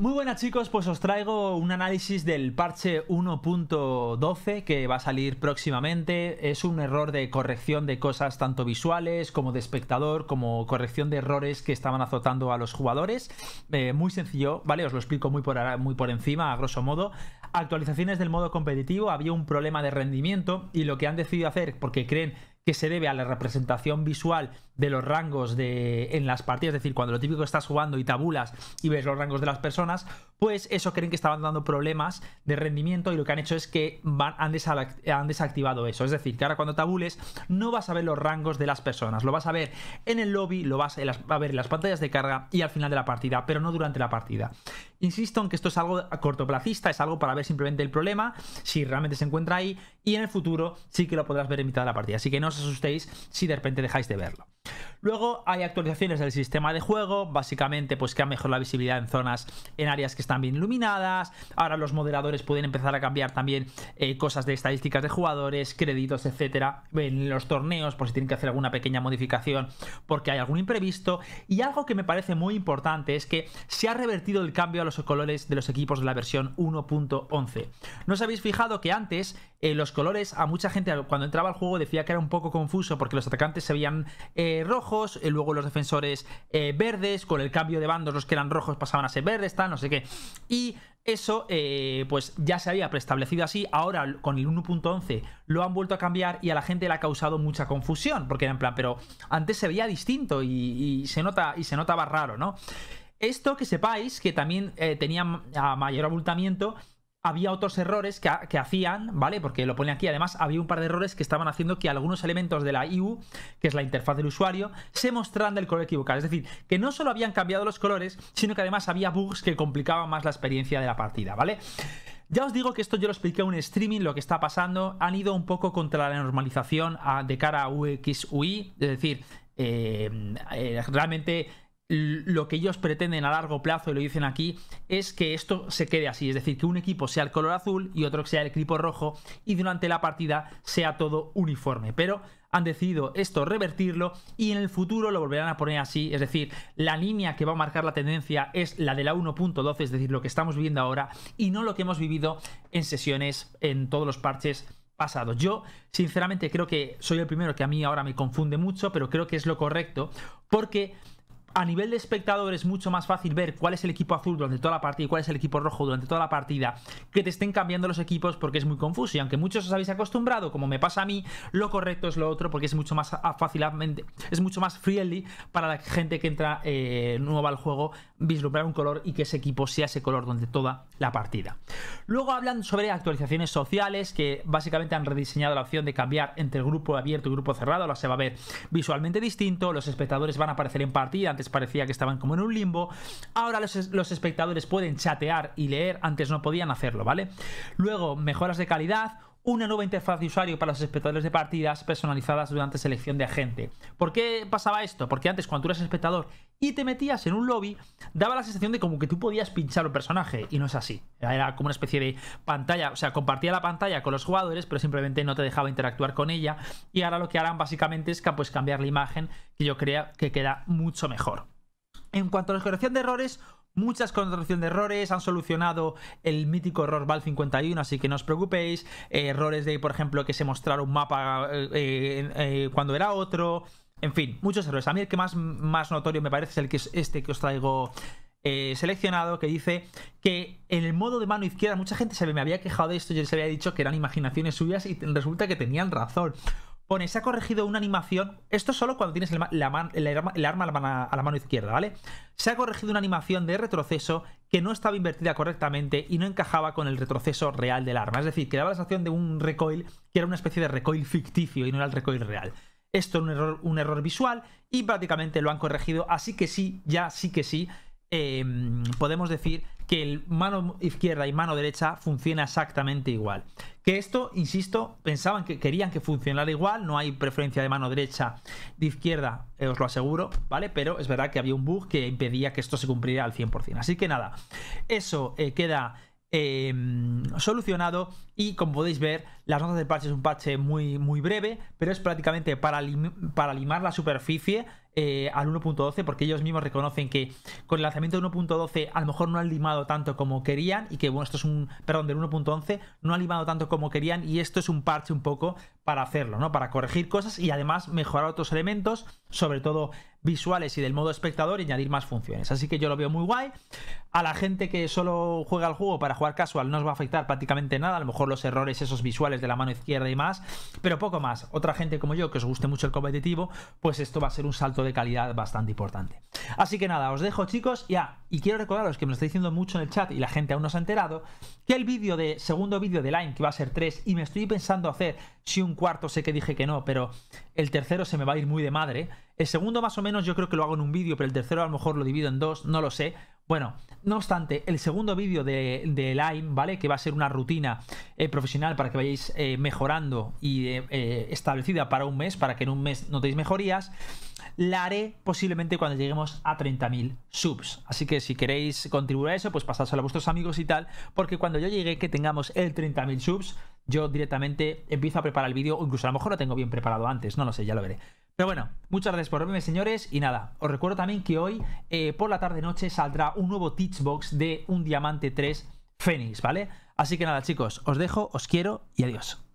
Muy buenas chicos, pues os traigo un análisis del parche 1.12 que va a salir próximamente. Es un error de corrección de cosas tanto visuales como de espectador, como corrección de errores que estaban azotando a los jugadores. Eh, muy sencillo, ¿vale? Os lo explico muy por, muy por encima, a grosso modo. Actualizaciones del modo competitivo, había un problema de rendimiento y lo que han decidido hacer, porque creen que se debe a la representación visual de los rangos de, en las partidas, es decir, cuando lo típico estás jugando y tabulas y ves los rangos de las personas, pues eso creen que estaban dando problemas de rendimiento y lo que han hecho es que han desactivado eso. Es decir, que ahora cuando tabules no vas a ver los rangos de las personas, lo vas a ver en el lobby, lo vas a ver en las pantallas de carga y al final de la partida, pero no durante la partida. Insisto en que esto es algo cortoplacista, es algo para ver simplemente el problema, si realmente se encuentra ahí, y en el futuro sí que lo podrás ver en mitad de la partida. Así que no os asustéis si de repente dejáis de verlo. Luego hay actualizaciones del sistema de juego, básicamente pues que ha mejorado la visibilidad en zonas, en áreas que están bien iluminadas, ahora los moderadores pueden empezar a cambiar también eh, cosas de estadísticas de jugadores, créditos, etcétera, en los torneos por si tienen que hacer alguna pequeña modificación porque hay algún imprevisto y algo que me parece muy importante es que se ha revertido el cambio a los colores de los equipos de la versión 1.11. ¿No os habéis fijado que antes eh, los colores a mucha gente cuando entraba al juego decía que era un poco confuso porque los atacantes se veían eh, rojos eh, luego los defensores eh, verdes, con el cambio de bandos los que eran rojos pasaban a ser verdes, tal, no sé qué. Y eso eh, pues ya se había preestablecido así, ahora con el 1.11 lo han vuelto a cambiar y a la gente le ha causado mucha confusión, porque era en plan, pero antes se veía distinto y, se, nota, y se notaba raro, ¿no? Esto que sepáis que también tenía mayor abultamiento había otros errores que, hacían, ¿vale? Porque lo pone aquí, además había un par de errores que estaban haciendo que algunos elementos de la IU, que es la interfaz del usuario, se mostraran del color equivocado. Es decir, que no solo habían cambiado los colores, sino que además había bugs que complicaban más la experiencia de la partida, ¿vale? Ya os digo que esto yo lo expliqué en un streaming, lo que está pasando, han ido un poco contra la normalización ah, de cara a UXUI, es decir, eh, eh, realmente lo que ellos pretenden a largo plazo, y lo dicen aquí, es que esto se quede así, es decir, que un equipo sea el color azul y otro que sea el equipo rojo y durante la partida sea todo uniforme. Pero han decidido esto revertirlo y en el futuro lo volverán a poner así, es decir, la línea que va a marcar la tendencia es la de la 1.12, es decir, lo que estamos viviendo ahora y no lo que hemos vivido en sesiones, en todos los parches pasados Yo, sinceramente, creo que soy el primero que a mí ahora me confunde mucho, pero creo que es lo correcto porque a nivel de espectador es mucho más fácil ver cuál es el equipo azul durante toda la partida y cuál es el equipo rojo durante toda la partida, que te estén cambiando los equipos porque es muy confuso. Y aunque muchos os habéis acostumbrado, como me pasa a mí, lo correcto es lo otro porque es mucho más fácilmente, es mucho más friendly para la gente que entra eh, nueva al juego vislumbrar un color y que ese equipo sea ese color durante toda la partida. Luego hablan sobre actualizaciones sociales que básicamente han rediseñado la opción de cambiar entre grupo abierto y grupo cerrado, ahora se va a ver visualmente distinto, los espectadores van a aparecer en partida les parecía que estaban como en un limbo. Ahora los, los espectadores pueden chatear y leer, antes no podían hacerlo, ¿vale? Luego, mejoras de calidad, una nueva interfaz de usuario para los espectadores de partidas personalizadas durante selección de agente. ¿Por qué pasaba esto? Porque antes cuando tú eras espectador y te metías en un lobby, daba la sensación de como que tú podías pinchar un personaje y no es así. Era como una especie de pantalla, o sea, compartía la pantalla con los jugadores, pero simplemente no te dejaba interactuar con ella y ahora lo que harán básicamente es pues, cambiar la imagen que yo creo que queda mucho mejor. En cuanto a la corrección de errores, muchas corrección de errores, han solucionado el mítico error val 51, así que no os preocupéis, eh, errores de, por ejemplo, que se mostrara un mapa eh, eh, cuando era otro, en fin, muchos errores. A mí el que más, más notorio me parece es el que es este que os traigo seleccionado, que dice que en el modo de mano izquierda, mucha gente se me había quejado de esto, yo les había dicho que eran imaginaciones suyas y resulta que tenían razón pone, se ha corregido una animación. Esto solo cuando tienes el, la arma a la, mano, izquierda, ¿vale? Se ha corregido una animación de retroceso que no estaba invertida correctamente y no encajaba con el retroceso real del arma. Es decir, que daba la sensación de un recoil que era una especie de recoil ficticio y no era el recoil real. Esto es un error visual y prácticamente lo han corregido. Así que sí, ya sí que sí. Em, podemos decir que el mano izquierda y mano derecha funciona exactamente igual. Que esto, insisto, pensaban que querían que funcionara igual, no hay preferencia de mano derecha de izquierda, eh, os lo aseguro, ¿vale? Pero es verdad que había un bug que impedía que esto se cumpliera al 100%. Así que nada, eso eh, queda em, solucionado y como podéis ver las notas de parche es un parche muy, muy breve pero es prácticamente para, para limar la superficie eh, al 1.12 porque ellos mismos reconocen que con el lanzamiento del 1.12 a lo mejor no han limado tanto como querían y que bueno, esto es un, perdón, del 1.11 no han limado tanto como querían y esto es un parche un poco para hacerlo, ¿no? Para corregir cosas y además mejorar otros elementos, sobre todo visuales y del modo espectador y añadir más funciones. Así que yo lo veo muy guay. A la gente que solo juega al juego para jugar casual no os va a afectar prácticamente nada, a lo mejor los errores esos visuales de la mano izquierda y más, pero poco más. Otra gente como yo que os guste mucho el competitivo, pues esto va a ser un salto de calidad bastante importante. Así que nada, os dejo chicos ya. Ah, y quiero recordaros que me lo está diciendo mucho en el chat y la gente aún no se ha enterado, que el vídeo de segundo vídeo de Line, que va a ser 3, y me estoy pensando hacer, si un cuarto sé que dije que no, pero el tercero se me va a ir muy de madre. El segundo más o menos yo creo que lo hago en un vídeo, pero el tercero a lo mejor lo divido en dos, no lo sé. Bueno, no obstante, el segundo vídeo de, de Lime, ¿vale? Que va a ser una rutina eh, profesional para que vayáis eh, mejorando y eh, establecida para un mes, para que en un mes notéis mejorías, la haré posiblemente cuando lleguemos a 30.000 subs. Así que si queréis contribuir a eso, pues pasárselo a vuestros amigos y tal, porque cuando yo llegue que tengamos el 30.000 subs, yo directamente empiezo a preparar el vídeo, o incluso a lo mejor lo tengo bien preparado antes, no lo sé, ya lo veré. Pero bueno, muchas gracias por verme, señores. Y nada, os recuerdo también que hoy, eh, por la tarde-noche, saldrá un nuevo teach box de un diamante 3 Fénix, ¿vale? Así que nada, chicos, os dejo, os quiero y adiós.